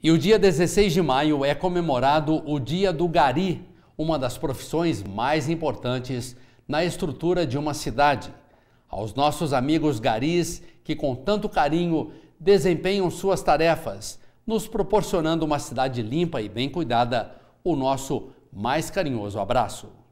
E o dia 16 de maio é comemorado o Dia do Gari, uma das profissões mais importantes na estrutura de uma cidade. Aos nossos amigos garis, que com tanto carinho desempenham suas tarefas, nos proporcionando uma cidade limpa e bem cuidada, o nosso mais carinhoso abraço.